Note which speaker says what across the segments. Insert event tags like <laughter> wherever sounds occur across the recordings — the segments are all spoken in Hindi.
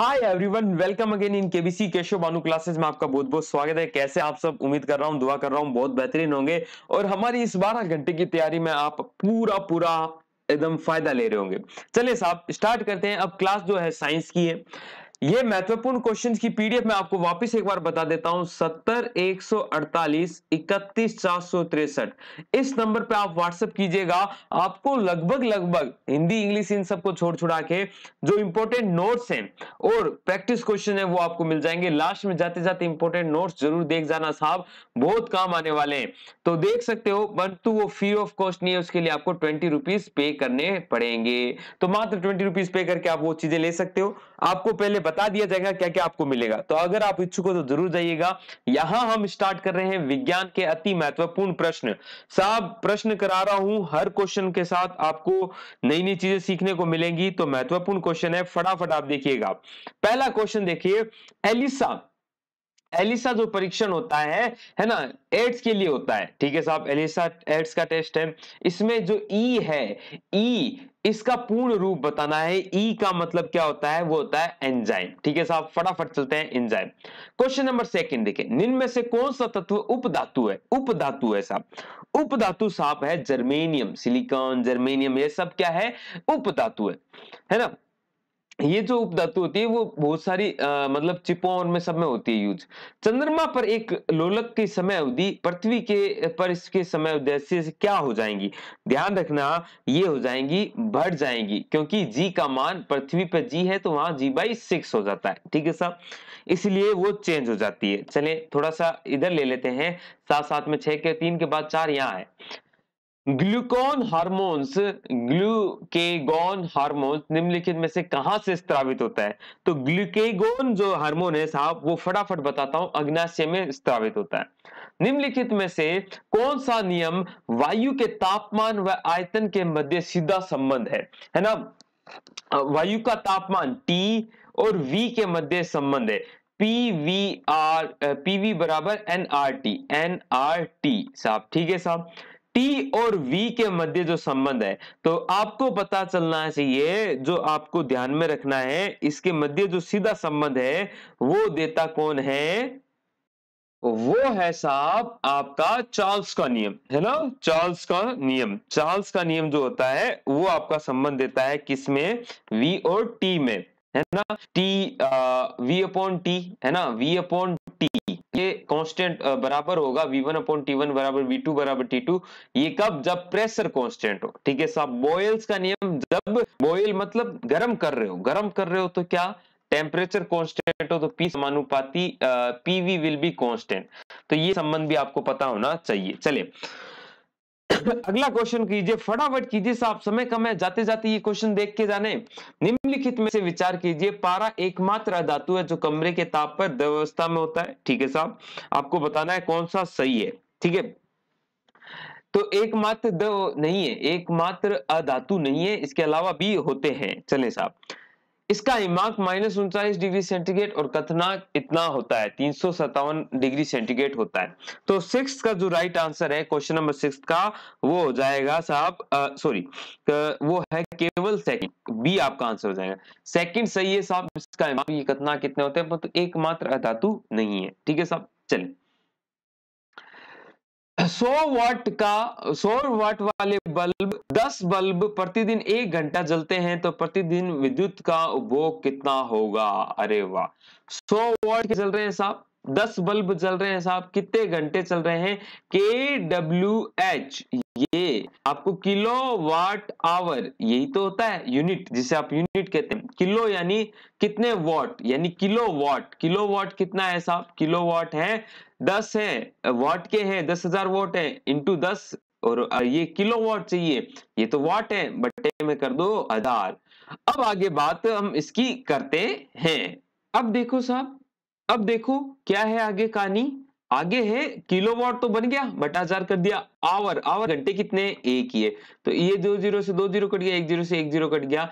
Speaker 1: Hi everyone welcome again in KBC Keshav Banu classes में आपका बहुत बहुत स्वागत है कैसे आप सब उम्मीद कर रहा हूँ दुआ कर रहा हूँ बहुत बेहतरीन होंगे और हमारी इस बारह घंटे की तैयारी में आप पूरा पूरा एकदम फायदा ले रहे होंगे चलिए साहब स्टार्ट करते हैं अब क्लास जो है साइंस की है ये महत्वपूर्ण क्वेश्चन की पीडीएफ में आपको वापस एक बार बता देता हूं सत्तर एक सौ अड़तालीस इकतीस चार सौ तिरसठ इस नंबर पे आप व्हाट्सएप कीजिएगा आपको लगभग लगभग हिंदी इंग्लिश इन सबको छोड़ छुड़ा के जो इंपोर्टेंट नोट्स हैं और प्रैक्टिस क्वेश्चन है वो आपको मिल जाएंगे लास्ट में जाते जाते इंपोर्टेंट नोट जरूर देख जाना साहब बहुत काम आने वाले हैं तो देख सकते हो परंतु वो फ्री ऑफ कॉस्ट नहीं है उसके लिए आपको ट्वेंटी रुपीज पे करने पड़ेंगे तो मात्र ट्वेंटी रुपीज पे करके आप वो चीजें ले सकते हो आपको पहले बता दिया जाएगा क्या क्या आपको मिलेगा तो अगर आप इच्छुक हो तो जरूर जाइएगा यहां हम स्टार्ट कर रहे हैं विज्ञान के अति महत्वपूर्ण प्रश्न साहब प्रश्न करा रहा हूं हर क्वेश्चन के साथ आपको नई नई चीजें सीखने को मिलेंगी तो महत्वपूर्ण क्वेश्चन है फटाफट आप देखिएगा पहला क्वेश्चन देखिए एलिसा एलिसा जो परीक्षण होता है है ना एड्स के लिए होता है ठीक है साहब एलिसा एड्स का टेस्ट है इसमें जो ई e है ई e, इसका पूर्ण रूप बताना है ई e का मतलब क्या होता है वो होता है एंजाइम ठीक है साहब फटाफट चलते हैं एंजाइम क्वेश्चन नंबर सेकंड देखिए निम्न में से कौन सा तत्व उपधातु है उपधातु है साहब उपधातु साहब है जर्मेनियम सिलिकॉन जर्मेनियम ये सब क्या है उपधातु है है ना ये जो उपधातु होती है वो बहुत सारी आ, मतलब चिपों और में सब में होती है यूज चंद्रमा पर एक लोलक की समय अवधि पृथ्वी के पर इसके समय उद्देश्य से क्या हो जाएंगी ध्यान रखना ये हो जाएंगी बढ़ जाएंगी क्योंकि जी का मान पृथ्वी पर जी है तो वहां जी बाई सिक्स हो जाता है ठीक है सर इसलिए वो चेंज हो जाती है चले थोड़ा सा इधर ले लेते हैं साथ साथ में छह के तीन के बाद चार यहाँ है ग्लूकोन हार्मोन्स ग्लूकेगोन हार्मोन्स निम्नलिखित में से कहां से स्त्रावित होता है तो ग्लूकेगोन जो हार्मोन है साहब वो फटाफट बताता हूं अग्नाशय में स्त्रावित होता है निम्नलिखित में से कौन सा नियम वायु के तापमान व आयतन के मध्य सीधा संबंध है है ना वायु का तापमान टी और वी के मध्य संबंध है P V R P V बराबर N R T N R T साहब ठीक है साहब टी और वी के मध्य जो संबंध है तो आपको पता चलना चाहिए जो आपको ध्यान में रखना है इसके मध्य जो सीधा संबंध है वो देता कौन है वो है साहब आपका चार्ल्स का नियम है ना चार्ल्स का नियम चार्ल्स का नियम जो होता है वो आपका संबंध देता है किसमें वी और टी में है ना टी वी अपॉन टी है ना वी अपॉन टी के कांस्टेंट बराबर होगा v1 वन अपॉन टी बराबर V2 बराबर T2 ये कब जब प्रेशर कांस्टेंट हो ठीक है साहब बॉयल्स का नियम जब बॉयल मतलब गर्म कर रहे हो गर्म कर रहे हो तो क्या टेम्परेचर कांस्टेंट हो तो पी समानुपाती पीवी विल बी कांस्टेंट तो ये संबंध भी आपको पता होना चाहिए चलिए अगला क्वेश्चन कीजिए फटाफट कीजिए साहब समय कम है जाते जाते ये क्वेश्चन देख के जाने निम्नलिखित में से विचार कीजिए पारा एकमात्र धातु है जो कमरे के ताप पर द्रवस्था में होता है ठीक है साहब आपको बताना है कौन सा सही है ठीक है तो एकमात्र नहीं है एकमात्र अधातु नहीं है इसके अलावा भी होते हैं चले साहब इसका हिमाक माइनस उनचालीस डिग्री सेंटीग्रेड और कथनाक इतना होता है तीन डिग्री सेंटीग्रेड होता है तो सिक्स का जो राइट आंसर है क्वेश्चन नंबर सिक्स का वो हो जाएगा साहब सॉरी वो है केवल सेकंड बी आपका आंसर हो जाएगा सेकंड सही है साहब इसका हिमाक ये कथनाक कितने होते हैं परंतु तो एकमात्र अधातु नहीं है ठीक है साहब चलिए 100 वाट का 100 वाट वाले बल्ब 10 बल्ब प्रतिदिन एक घंटा जलते हैं तो प्रतिदिन विद्युत का उपभोग कितना होगा अरे वाह 100 वाट के जल रहे हैं साहब दस बल्ब जल रहे हैं साहब कितने घंटे चल रहे हैं के डब्ल्यू एच ये आपको किलो वाट आवर यही तो होता है यूनिट जिसे आप यूनिट कहते हैं किलो यानी कितने वॉट यानी किलो वॉट किलो वॉट कितना है साहब किलो वॉट है दस है वॉट के हैं दस हजार वॉट है इंटू दस और ये किलो वॉट चाहिए ये तो वॉट है बटे में कर दो हजार अब आगे बात हम इसकी करते हैं अब देखो साहब अब देखो क्या है आगे कहानी आगे है किलोवाट तो बन गया बटा हजार कर दिया आवर आवर घंटे कितने एक ही है तो ये दो जीरो से दो जीरो कट गया एक जीरो से एक जीरो कट गया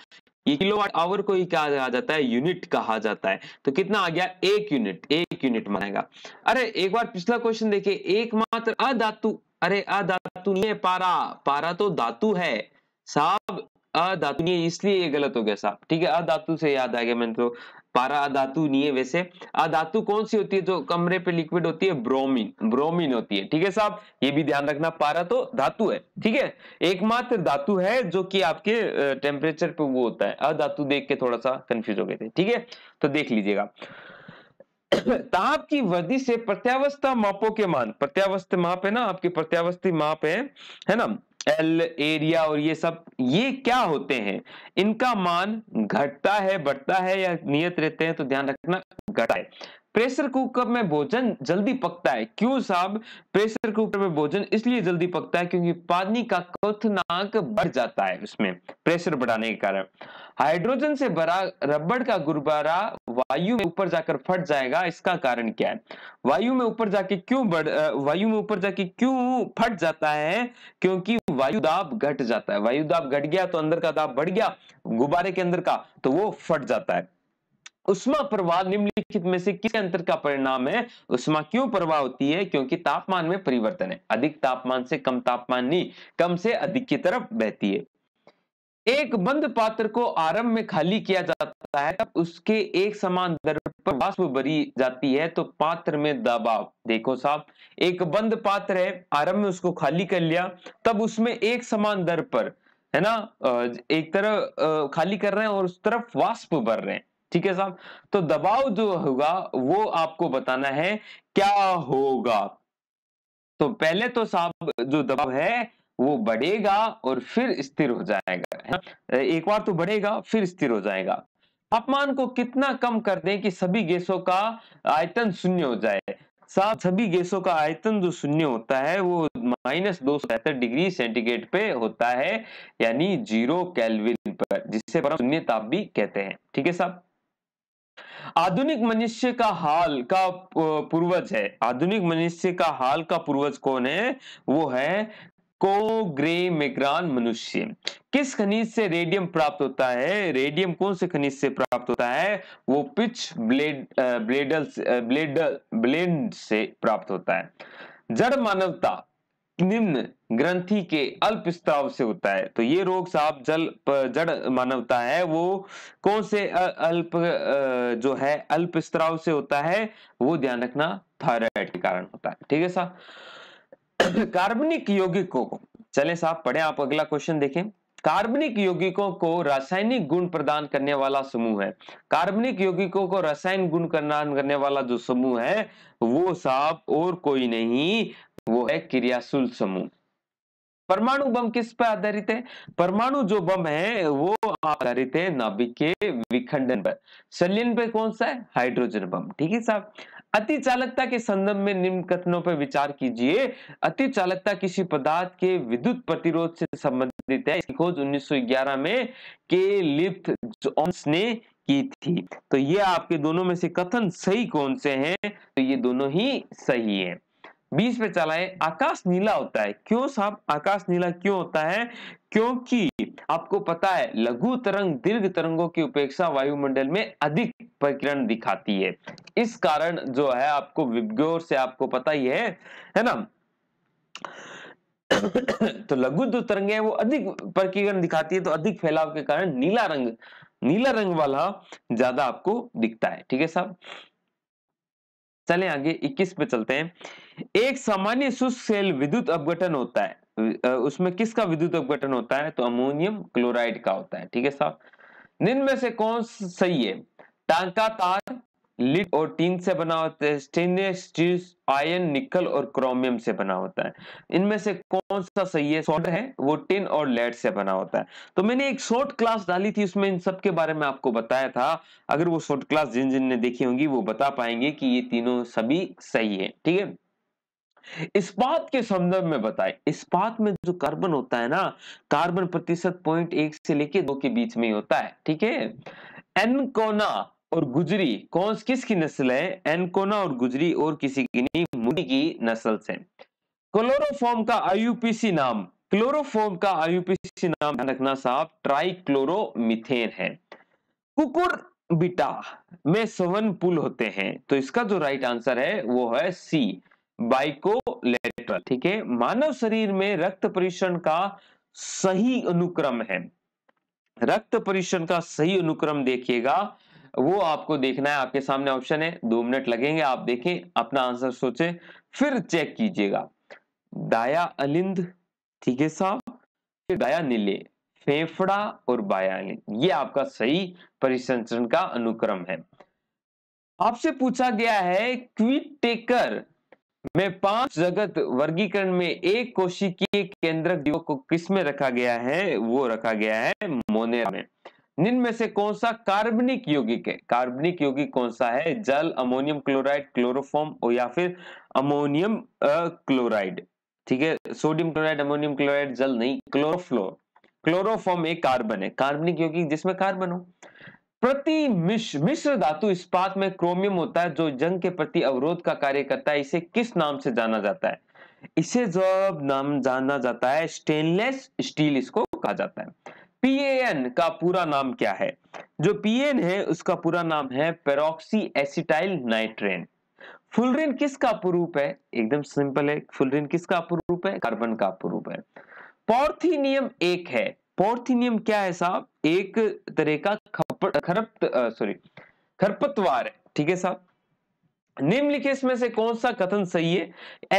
Speaker 1: ये किलोवाट आवर को ही कहा जा जाता है यूनिट कहा जाता है तो कितना आ गया एक यूनिट एक यूनिट मानेगा अरे एक बार पिछला क्वेश्चन देखिए एकमात्र अधातु अरे अधातु नहीं है पारा पारा तो धातु है साहब है इसलिए ये गलत हो गया साहब ठीक है अधातु से याद आ गया मैंने तो पारा अधातु नहीं है वैसे अधातु कौन सी होती है जो कमरे पे लिक्विड होती है ब्रोमीन ब्रोमीन होती है ठीक है साहब ये भी ध्यान रखना पारा तो धातु है ठीक है एकमात्र धातु है जो कि आपके टेम्परेचर पे वो होता है अधातु देख के थोड़ा सा कंफ्यूज हो गए थे ठीक है तो देख लीजिएगा <coughs> ताप की वृद्धि से प्रत्यावस्था मापों के मान प्रत्यावस्थ माप है ना आपके प्रत्यावस्थी माप है है ना एल एरिया और ये सब ये क्या होते हैं इनका मान घटता है बढ़ता है या नियत रहते हैं तो ध्यान रखना घटा है प्रेशर कुकर में भोजन जल्दी पकता है क्यों साहब प्रेशर कुकर में भोजन इसलिए जल्दी पकता है क्योंकि पानी का कथनाक बढ़ जाता है उसमें प्रेशर बढ़ाने के कारण हाइड्रोजन से भरा रबड़ का गुरबारा वायु में ऊपर जाकर फट जाएगा इसका कारण क्या है वायु में ऊपर जाके क्यों बढ़ वायु में ऊपर जाके क्यों फट जाता है क्योंकि वायु दाब घट जाता है वायु दाब घट गया तो अंदर का दाब बढ़ गया गुब्बारे के अंदर का तो वो फट जाता है उष्मा प्रवाह निम्नलिखित में से किस अंतर का परिणाम है उष्मा क्यों प्रवाह होती है क्योंकि तापमान में परिवर्तन है अधिक तापमान से कम तापमान नहीं कम से अधिक की तरफ बहती है एक बंद पात्र को आरंभ में खाली किया जाता है तब उसके एक समान दर पर वाष्प भरी जाती है तो पात्र में दबाव देखो साहब एक बंद पात्र है आरंभ में उसको खाली कर लिया तब उसमें एक समान दर पर है ना एक तरफ खाली कर रहे हैं और उस तरफ वाष्प भर रहे हैं ठीक है साहब तो दबाव जो होगा वो आपको बताना है क्या होगा तो पहले तो साहब जो दबाव है वो बढ़ेगा और फिर स्थिर हो जाएगा एक बार तो बढ़ेगा फिर स्थिर हो जाएगा तापमान को कितना कम कर दें कि सभी गैसों का आयतन शून्य हो जाए साहब सभी गैसों का आयतन जो शून्य होता है वो माइनस दो डिग्री सेंटीग्रेड पे होता है यानी जीरो कैलविन पर जिसे शून्य ताप भी कहते हैं ठीक है साहब आधुनिक मनुष्य का हाल का पूर्वज है आधुनिक मनुष्य का हाल का पूर्वज कौन है वो है को ग्रे मेग्रान मनुष्य किस खनिज से रेडियम प्राप्त होता है रेडियम कौन से खनिज से प्राप्त होता है वो पिच ब्लेड ब्लेडल ब्लेड ब्लेड से प्राप्त होता है जड़ मानवता निम्न ग्रंथि के अल्प स्त्राव से होता है तो ये रोग साहब जल जड़ मानवता है वो कौन से अल्प जो है अल्प स्त्राव से होता है वो ध्यान रखना थायराइड के कारण होता है ठीक है साहब <coughs> कार्बनिक यौगिकों को चले साहब पढ़े आप अगला क्वेश्चन देखें कार्बनिक यौगिकों को रासायनिक गुण प्रदान करने वाला समूह है कार्बनिक यौगिकों को रासायनिक गुण प्रदान करने वाला जो समूह है वो साहब और कोई नहीं वो है क्रियाशुल समूह परमाणु बम किस पर आधारित है परमाणु जो बम है वो आधारित है नाभिक के विखंडन पर संलयन पे कौन सा है हाइड्रोजन बम ठीक है साहब अति चालकता के संदर्भ में निम्न कथनों पर विचार कीजिए अति चालकता किसी पदार्थ के विद्युत प्रतिरोध से संबंधित है इसकी खोज 1911 में के लिफ्ट जोन्स ने की थी तो ये आपके दोनों में से कथन सही कौन से हैं तो ये दोनों ही सही है बीस पे चलाए आकाश नीला होता है क्यों साहब आकाश नीला क्यों होता है क्योंकि आपको पता है लघु तरंग दीर्घ तरंगों की उपेक्षा वायुमंडल में अधिक प्रकिरण दिखाती है इस कारण जो है आपको विज्ञोर से आपको पता ही है है ना <coughs> तो लघु जो तरंगे हैं वो अधिक प्रकरण दिखाती है तो अधिक फैलाव के कारण नीला रंग नीला रंग वाला ज्यादा आपको दिखता है ठीक है साहब चले आगे 21 पे चलते हैं एक सामान्य शुष्क सेल विद्युत अपघटन होता है उसमें किसका विद्युत अपघटन होता है तो अमोनियम क्लोराइड का होता है ठीक है साहब निम्न में से कौन सही है टांका तार लिट और टीन से बना होता है स्टेनलेस स्टील आयन निकल और क्रोमियम से बना होता है इनमें से कौन सा सही है शॉर्ट है वो टिन और लेड से बना होता है तो मैंने एक शॉर्ट क्लास डाली थी उसमें इन सब के बारे में आपको बताया था अगर वो शॉर्ट क्लास जिन जिन ने देखी होंगी वो बता पाएंगे कि ये तीनों सभी सही है ठीक है इस्पात के संदर्भ में बताए इस्पात में जो कार्बन होता है ना कार्बन प्रतिशत पॉइंट एक से लेके दो के बीच में होता है ठीक है एनकोना और गुजरी कौन किसकी नस्ल है एनकोना और गुजरी और किसी की नहीं मुर्गी की नस्ल से क्लोरोफॉर्म का आईयूपीसी नाम क्लोरोफॉर्म का आयुपीसी नाम ध्यान रखना साहब ट्राइक्लोरोमिथेन है कुकुर बिटा में सवन पुल होते हैं तो इसका जो राइट आंसर है वो है सी बाइकोलेट्रल ठीक है मानव शरीर में रक्त परीक्षण का सही अनुक्रम है रक्त परीक्षण का सही अनुक्रम देखिएगा वो आपको देखना है आपके सामने ऑप्शन है दो मिनट लगेंगे आप देखें अपना आंसर सोचें फिर चेक कीजिएगा दाया अलिंद ठीक है साहब फिर दाया नीले फेफड़ा और बाया अलिंद ये आपका सही परिसंचरण का अनुक्रम है आपसे पूछा गया है क्विट टेकर में पांच जगत वर्गीकरण में एक कोशिकीय केंद्रक जीवों को किस में रखा गया है वो रखा गया है मोनेरा में निम्न में से कौन सा कार्बनिक यौगिक है कार्बनिक यौगिक कौन सा है जल अमोनियम क्लोराइड क्लोरोफॉर्म या फिर अमोनियम क्लोराइड ठीक है सोडियम क्लोराइड अमोनियम क्लोराइड जल नहीं क्लोरोफ्लोर क्लोरोफॉर्म एक कार्बन है कार्बनिक यौगिक जिसमें कार्बन हो प्रति मिश्र मिश्र धातु इस्पात में क्रोमियम होता है जो जंग के प्रति अवरोध का कार्य करता है इसे किस नाम से जाना जाता है इसे जब नाम जाना जाता है स्टेनलेस स्टील इसको कहा जाता है पीएन का पूरा नाम क्या है जो पीएन है उसका पूरा नाम है पेरोक्सी एसिटाइल नाइट्रेन फुलरिन किसका अपरूप है एकदम सिंपल है फुलरिन किसका अपरूप है कार्बन का अपरूप है पोर्थीनियम एक है पोर्थीनियम क्या है साहब एक तरह का खरपत सॉरी खरपतवार है ठीक है साहब निम्नलिखित में से कौन सा कथन सही है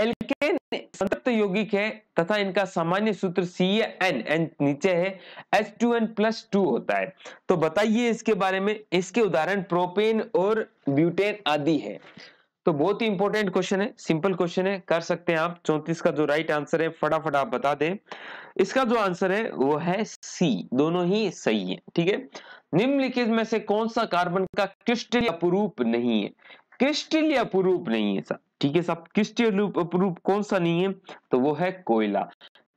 Speaker 1: एल्केन संतप्त यौगिक है तथा इनका सामान्य सूत्र सी एन एन नीचे है H two N plus two होता है तो बताइए इसके बारे में इसके उदाहरण प्रोपेन और ब्यूटेन आदि है तो बहुत ही इंपॉर्टेंट क्वेश्चन है सिंपल क्वेश्चन है कर सकते हैं आप चौंतीस का जो राइट आंसर है फटाफट आप बता दें इसका जो आंसर है वो है सी दोनों ही सही है ठीक है निम्नलिखित में से कौन सा कार्बन का क्रिस्टल अपरूप नहीं है क्रिस्टल अपरूप नहीं है सब ठीक है सब क्रिस्टल अपरूप कौन सा नहीं है तो वो है कोयला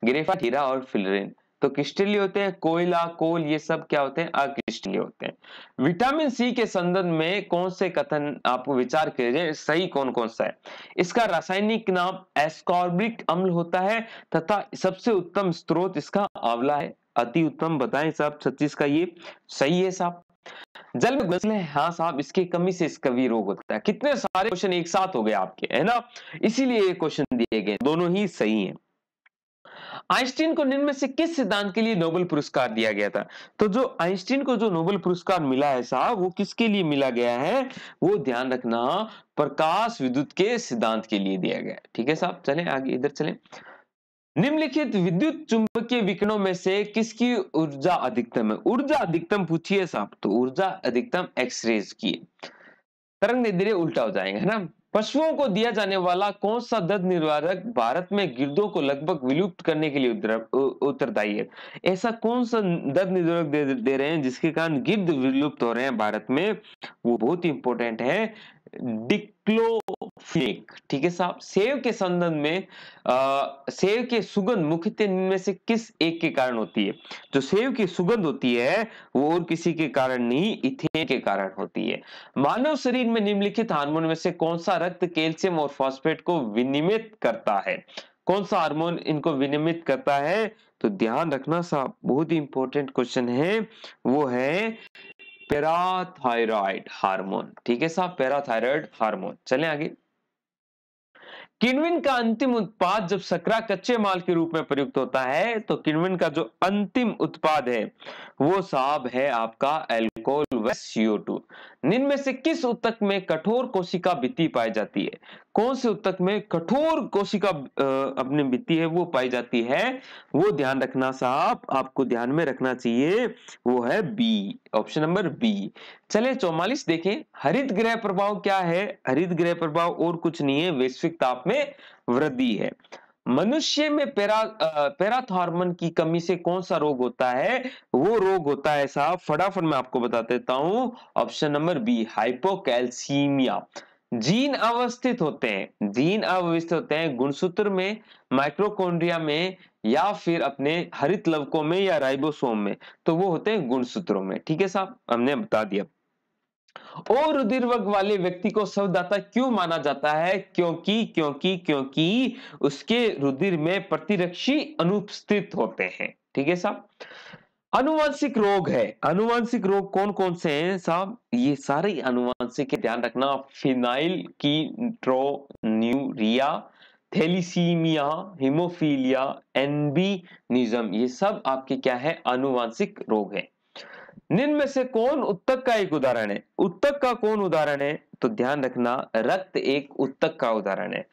Speaker 1: ग्रेफाइट हीरा और फिलरेन तो क्रिस्टलीय होते हैं कोयला कोल ये सब क्या होते हैं अक्रिस्टलीय होते हैं विटामिन सी के संदर्भ में कौन से कथन आपको विचार करें सही कौन कौन सा है इसका रासायनिक नाम एस्कॉर्बिक अम्ल होता है तथा सबसे उत्तम स्रोत इसका आंवला है अति उत्तम बताएं साहब छत्तीस का ये सही है साहब जल में घुलसले हाँ साहब इसकी कमी से इसका भी रोग होता है कितने सारे क्वेश्चन एक साथ हो गए आपके है ना इसीलिए ये क्वेश्चन दिए गए दोनों ही सही हैं आइंस्टीन को निम्न में से किस सिद्धांत के लिए नोबेल पुरस्कार दिया गया था तो जो आइंस्टीन को जो नोबेल पुरस्कार मिला है साहब वो किसके लिए मिला गया है वो ध्यान रखना प्रकाश विद्युत के सिद्धांत के लिए दिया गया ठीक है साहब चले आगे इधर चले निम्नलिखित विद्युत चुंबकीय विकिरणों में से किसकी ऊर्जा अधिकतम है ऊर्जा अधिकतम पूछिए साहब तो ऊर्जा अधिकतम एक्सरेज की तरंग धीरे उल्टा हो जाएंगे है ना पशुओं को दिया जाने वाला कौन सा दर्द निवारक भारत में गिरदों को लगभग विलुप्त करने के लिए उत्तरदायी है ऐसा कौन सा दर्द निवारक दे, दे रहे हैं जिसके कारण गिर्द विलुप्त हो रहे हैं भारत में वो बहुत ही इंपॉर्टेंट है डिक्लोफिनिक ठीक है साहब सेव के संदर्भ में आ, सेव के सुगंध मुख्यतः इनमें से किस एक के कारण होती है जो सेव की सुगंध होती है वो और किसी के कारण नहीं इथेन के कारण होती है मानव शरीर में निम्नलिखित हार्मोन में से कौन सा रक्त कैल्शियम और फास्फेट को विनिमित करता है कौन सा हार्मोन इनको विनिमित करता है तो ध्यान रखना साहब बहुत ही इंपॉर्टेंट क्वेश्चन है वो है पैराथायराइड हार्मोन ठीक है साहब पैराथायराइड हार्मोन चले आगे किनविन का अंतिम उत्पाद जब सकरा कच्चे माल के रूप में प्रयुक्त होता है तो किनविन का जो अंतिम उत्पाद है वो साहब है आपका एल्कोहल व सीओ टू निन्म से किस उत्तक में कठोर कोशिका भित्ति पाई जाती है कौन से उत्तक में कठोर कोशिका अपनी भित्ति है वो पाई जाती है वो ध्यान रखना साहब आपको ध्यान में रखना चाहिए वो है बी ऑप्शन नंबर बी चले चौवालिस देखें हरित ग्रह प्रभाव क्या है हरित ग्रह प्रभाव और कुछ नहीं है वैश्विक ताप में वृद्धि है मनुष्य में पेरा पेराथॉर्मन की कमी से कौन सा रोग होता है वो रोग होता है साहब फटाफट मैं आपको बता देता हूं option number B hypocalcaemia gene अवस्थित होते हैं जीन अवस्थित होते हैं गुणसूत्र में माइक्रोकोन्ड्रिया में या फिर अपने हरित लवकों में या राइबोसोम में तो वो होते हैं गुणसूत्रों में ठीक है साहब हमने बता दिया और वर्ग वाले व्यक्ति को शवदाता क्यों माना जाता है क्योंकि क्योंकि क्योंकि उसके रुधिर में प्रतिरक्षी अनुपस्थित होते हैं ठीक है साहब अनुवांशिक रोग है अनुवांशिक रोग कौन कौन से हैं साहब ये सारे अनुवांशिक ध्यान रखना फिनाइल की ट्रोन्यूरिया थेलीसीमिया हिमोफीलिया निजम ये सब आपके क्या है अनुवांशिक रोग है निम्न में से कौन उत्तक का एक उदाहरण है उत्तक का कौन उदाहरण है तो ध्यान रखना रक्त एक उत्तक का उदाहरण है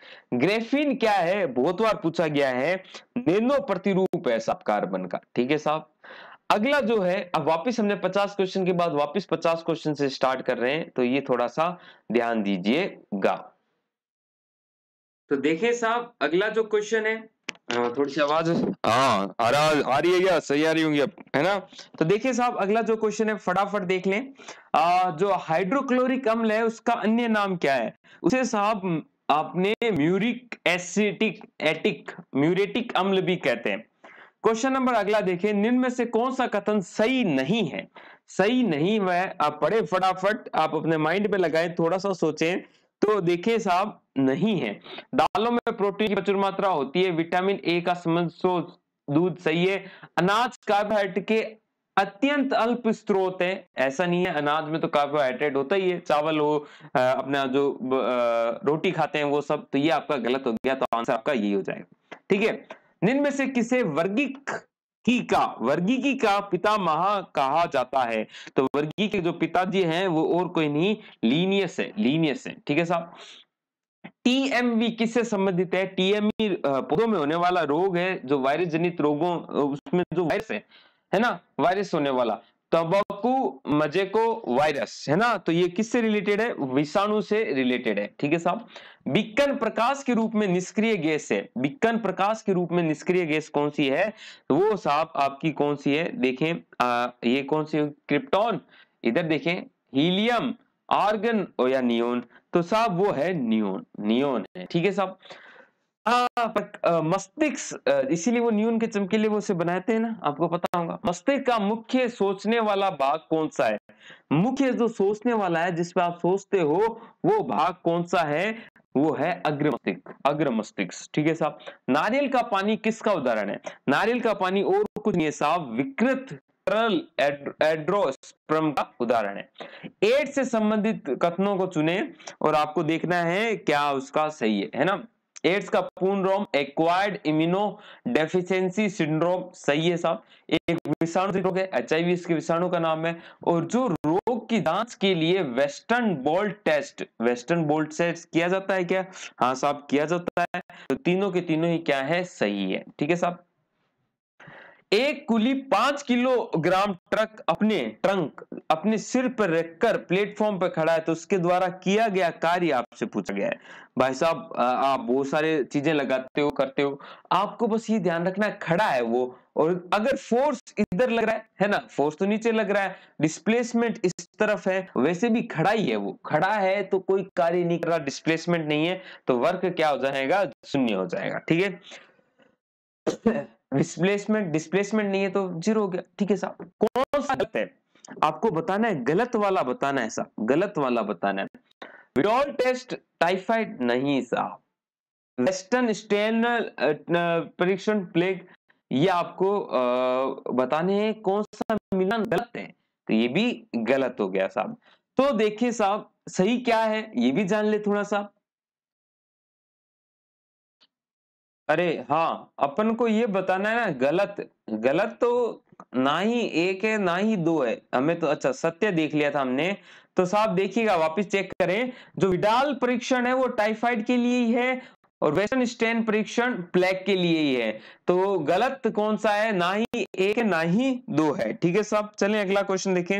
Speaker 1: ग्रेफिन क्या है बहुत बार पूछा गया है नैनो प्रतिरूप है साहब कार्बन का ठीक है साहब अगला जो है अब वापस हमने 50 क्वेश्चन के बाद वापस 50 क्वेश्चन से स्टार्ट कर रहे हैं तो ये थोड़ा सा ध्यान दीजिएगा तो देखिए साहब अगला जो क्वेश्चन है थोड़ी सी आवाज हाँ आ रहा आ रही है क्या सही आ रही होंगी अब है ना तो देखिए साहब अगला जो क्वेश्चन है फटाफट देख लें आ, जो हाइड्रोक्लोरिक अम्ल है उसका अन्य नाम क्या है उसे साहब आपने म्यूरिक एसिटिक एटिक म्यूरेटिक अम्ल भी कहते हैं क्वेश्चन नंबर अगला देखें निम्न में से कौन सा कथन सही नहीं है सही नहीं है आप पढ़े फटाफट आप अपने माइंड पे लगाएं थोड़ा सा सोचें तो देखिए साहब नहीं है दालों में प्रोटीन की प्रचुर मात्रा होती है विटामिन ए का स्रोत दूध सही है अनाज कार्बोहाइड्रेट के अत्यंत अल्प स्रोत है ऐसा नहीं है अनाज में तो कार्बोहाइड्रेट होता ही है चावल हो अपना जो रोटी खाते हैं वो सब तो ये आपका गलत हो गया तो आंसर आपका यही हो जाएगा ठीक है निम्न में से किसे वर्गिक ही का की का पिता महा कहा जाता है तो वर्गी के जो पिताजी हैं वो और कोई नहीं लीनियस है लीनियस है ठीक है साहब टीएमवी किससे संबंधित है टीएमवी पौधों में होने वाला रोग है जो वायरस जनित रोगों उसमें जो वायरस है है ना वायरस होने वाला तंबाकू मजे को वायरस है ना तो ये किससे रिलेटेड है विषाणु से रिलेटेड है ठीक है साहब बिक्कन प्रकाश के रूप में निष्क्रिय गैस है बिक्कन प्रकाश के रूप में निष्क्रिय गैस कौन सी है वो साहब आपकी कौन सी है देखें आ, ये कौन सी क्रिप्टॉन इधर देखें हीलियम आर्गन या नियोन तो साहब वो है नियोन नियोन है ठीक है साहब हाँ uh, मस्तिष्क uh, इसीलिए वो न्यून के चमकीले वो से बनाते हैं ना आपको पता होगा मस्तिष्क का मुख्य सोचने वाला भाग कौन सा है मुख्य जो सोचने वाला है जिसपे आप सोचते हो वो भाग कौन सा है वो है अग्रमस्तिक अग्रमस्तिक ठीक है साहब नारियल का पानी किसका उदाहरण है नारियल का पानी और कुछ नहीं है साहब विकृत तरल एड्रोस्प्रम का उदाहरण है एड्स से संबंधित कथनों को चुने और आपको देखना है क्या उसका सही है है ना एड्स का पूर्ण रोम एक्वायर्ड इम्यूनो डेफिशिएंसी सिंड्रोम सही है साहब एक विषाणु रोग है एच इसके विषाणु का नाम है और जो रोग की जांच के लिए western blot test western blot test किया जाता है क्या हाँ साहब किया जाता है तो तीनों के तीनों ही क्या है सही है ठीक है साहब एक कुली पांच किलोग्राम ट्रक अपने ट्रंक अपने सिर पर रखकर प्लेटफॉर्म पर खड़ा है तो उसके द्वारा किया गया कार्य आपसे पूछा गया है भाई साहब आप बहुत सारे चीजें लगाते हो करते हो आपको बस ये ध्यान रखना है खड़ा है वो और अगर फोर्स इधर लग रहा है है ना फोर्स तो नीचे लग रहा है डिस्प्लेसमेंट इस तरफ है वैसे भी खड़ा ही है वो खड़ा है तो कोई कार्य नहीं कर रहा डिस्प्लेसमेंट नहीं है तो वर्क क्या हो जाएगा शून्य हो जाएगा ठीक है डिस्प्लेसमेंट हम्म। डिस्प्लेसमेंट नहीं है तो जीरो हो गया ठीक है साहब कौन सा गलत है आपको बताना है गलत वाला बताना है साहब गलत वाला बताना है विडोल टेस्ट टाइफाइड नहीं साहब वेस्टर्न स्टेनल परीक्षण प्लेग ये आपको बताने हैं कौन सा मिलान गलत है तो ये भी गलत हो गया साहब तो देखिए साहब सही क्या है ये भी जान ले थोड़ा सा अरे हाँ अपन को ये बताना है ना गलत गलत तो ना ही एक है ना ही दो है हमें तो अच्छा सत्य देख लिया था हमने तो साहब देखिएगा वापस चेक करें जो विडाल परीक्षण है वो टाइफाइड के लिए ही है और वेस्टर्न स्टेन परीक्षण प्लेग के लिए ही है तो गलत कौन सा है ना ही एक है ना ही दो है ठीक है साहब चलें अगला क्वेश्चन देखें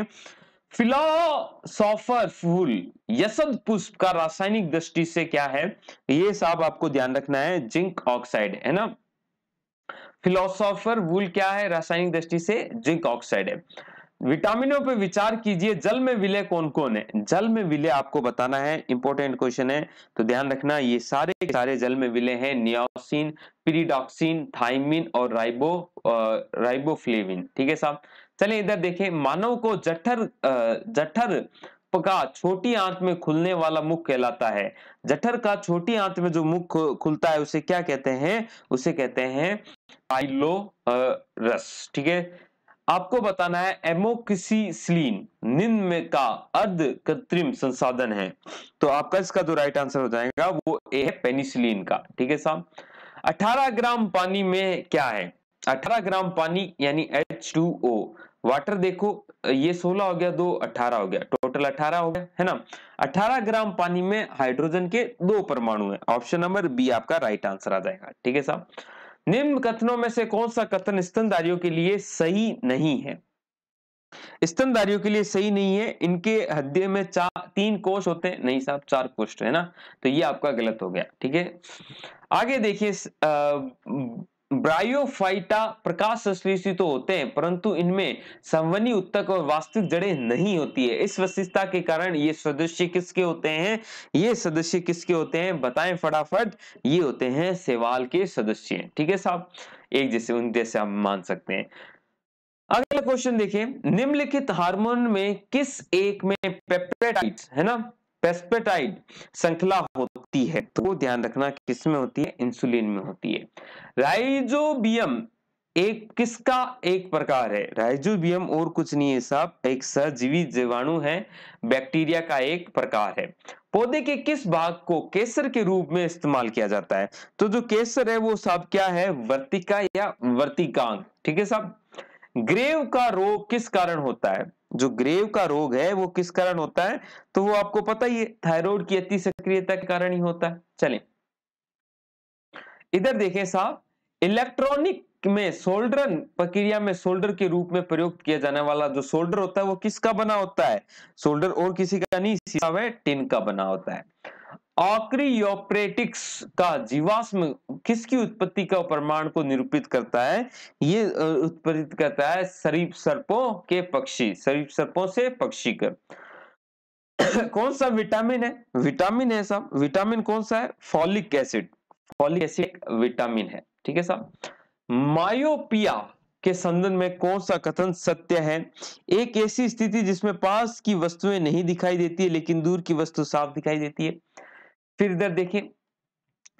Speaker 1: फिलोसॉफर फूल यसद पुष्प का रासायनिक दृष्टि से क्या है ये साहब आपको ध्यान रखना है जिंक ऑक्साइड है ना फिलोसॉफर वूल क्या है रासायनिक दृष्टि से जिंक ऑक्साइड है विटामिनों पर विचार कीजिए जल में विलय कौन कौन है जल में विलय आपको बताना है इंपॉर्टेंट क्वेश्चन है तो ध्यान रखना ये सारे सारे जल में विलय हैं नियोसिन पिरीडॉक्सिन थाइमिन और राइबो राइबोफ्लेविन ठीक है साहब चले इधर देखें मानव को जठर जठर का छोटी आंत में खुलने वाला मुख कहलाता है जठर का छोटी आंत में जो मुख खुलता है उसे क्या कहते हैं उसे कहते हैं पाइलो रस ठीक है आपको बताना है एमोक्सिसलिन निम्न का अर्ध कृत्रिम संसाधन है तो आपका इसका जो राइट आंसर हो जाएगा वो ए है पेनिसिलिन का ठीक है साहब 18 ग्राम पानी में क्या है 18 ग्राम पानी यानी एच टू ओ वाटर देखो ये 16 हो गया दो 18 हो गया टोटल 18 हो गया है ना 18 ग्राम पानी में हाइड्रोजन के दो परमाणु हैं ऑप्शन नंबर बी आपका राइट आंसर आ जाएगा ठीक है साहब निम्न कथनों में से कौन सा कथन स्तनदारियों के लिए सही नहीं है स्तनदारियों के लिए सही नहीं है इनके हृदय में चार तीन कोष होते हैं नहीं साहब चार कोष है ना तो ये आपका गलत हो गया ठीक है आगे देखिए ब्रायोफाइटा प्रकाश संश्लेषित तो होते हैं परंतु इनमें संवनी उत्तक और वास्तविक जड़ें नहीं होती है इस विशेषता के कारण ये सदस्य किसके होते हैं ये सदस्य किसके होते हैं बताएं फटाफट ये होते हैं सेवाल के सदस्य ठीक है साहब एक जैसे उन जैसे हम मान सकते हैं अगला क्वेश्चन देखिए निम्नलिखित हार्मोन में किस एक में पेप्टाइड्स है ना पेस्पेटाइड श्रृंखला होती है तो ध्यान रखना किसमें होती है इंसुलिन में होती है राइजोबियम एक किसका एक प्रकार है राइजोबियम और कुछ नहीं है साहब एक सजीवित जीवाणु है बैक्टीरिया का एक प्रकार है पौधे के किस भाग को केसर के रूप में इस्तेमाल किया जाता है तो जो केसर है वो साहब क्या है वर्तिका या वर्तिकांग ठीक है साहब ग्रेव का रोग किस कारण होता है जो ग्रेव का रोग है वो किस कारण होता है तो वो आपको पता ही है थायराइड की अति सक्रियता के कारण ही होता है चले इधर देखें साहब इलेक्ट्रॉनिक में सोल्डरन प्रक्रिया में सोल्डर के रूप में प्रयोग किया जाने वाला जो सोल्डर होता है वो किसका बना होता है सोल्डर और किसी का नहीं सीधा है टिन का बना होता है ऑक्रियोप्रेटिक्स का जीवाश्म किसकी उत्पत्ति का प्रमाण को निरूपित करता है ये उत्पत्ति करता है शरीफ सर्पों के पक्षी शरीफ सर्पों से पक्षी कर <coughs> कौन सा विटामिन है विटामिन है सब विटामिन कौन सा है folic acid folic acid vitamin है ठीक है साहब मायोपिया के संदर्भ में कौन सा कथन सत्य है एक ऐसी स्थिति जिसमें पास की वस्तुएं नहीं दिखाई देती है लेकिन दूर की वस्तु साफ दिखाई देती है फिर इधर देखें